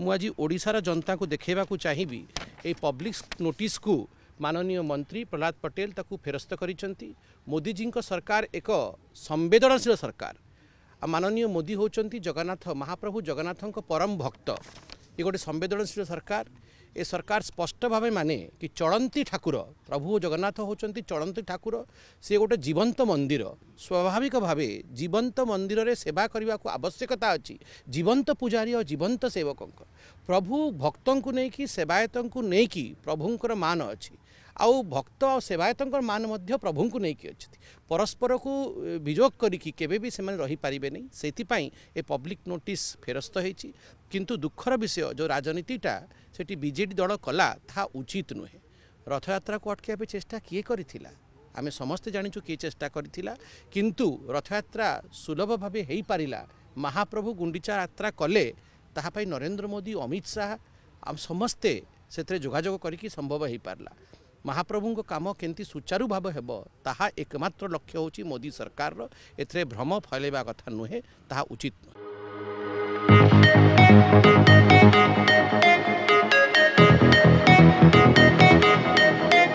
म आज ओडार जनताको देखैवा चाहिँ ए पब्लिक को माननीय मन्त्री प्रह्लाद पटेल् फेरि मोदीजीको सरकार एक संवेदनशील सरकार माननीय मोदी हौँचनाथ महाप्रभु जगन्नाथको परम भक्त यी गोटे संवेदनशील सरकार ए सरकार स्पष्ट भाइ माने कि चढन्ती ठाकुर प्रभु जगन्नाथ हौ चढन्ती ठाकुर सि गोटे जीवन्त मन्दिर स्वाभाविक भावे जीवन्त मन्दिरले सेवाको आवश्यकता अहिले जीवन्त पूजारी जीवन्त सेवकको प्रभु भक्तको नैकि सेवायतको नैक प्रभु मान अझ ଆଉ ଭକ୍ତ ଆଉ ସେବାୟତଙ୍କର ମାନ ମଧ୍ୟ ପ୍ରଭୁଙ୍କୁ ନେଇକି ଅଛନ୍ତି ପରସ୍ପରକୁ ବିଯୋଗ କରିକି କେବେ ବି ସେମାନେ ରହିପାରିବେନି ସେଥିପାଇଁ ଏ ପବ୍ଲିକ ନୋଟିସ୍ ଫେରସ୍ତ ହୋଇଛି କିନ୍ତୁ ଦୁଃଖର ବିଷୟ ଯେଉଁ ରାଜନୀତିଟା ସେଠି ବିଜେଡ଼ି ଦଳ କଲା ତାହା ଉଚିତ ନୁହେଁ ରଥଯାତ୍ରାକୁ ଅଟକାଇବା ପାଇଁ ଚେଷ୍ଟା କିଏ କରିଥିଲା ଆମେ ସମସ୍ତେ ଜାଣିଛୁ କିଏ ଚେଷ୍ଟା କରିଥିଲା କିନ୍ତୁ ରଥଯାତ୍ରା ସୁଲଭ ଭାବେ ହୋଇପାରିଲା ମହାପ୍ରଭୁ ଗୁଣ୍ଡିଚା ଯାତ୍ରା କଲେ ତାହା ପାଇଁ ନରେନ୍ଦ୍ର ମୋଦି ଅମିତ ଶାହା ଆମ ସମସ୍ତେ ସେଥିରେ ଯୋଗାଯୋଗ କରିକି ସମ୍ଭବ ହୋଇପାରିଲା महाप्रभु कम के सुचारू भाव हे एकम्र लक्ष्य हूँ मोदी सरकार एम फैलवा कथ नुहे उचित नुह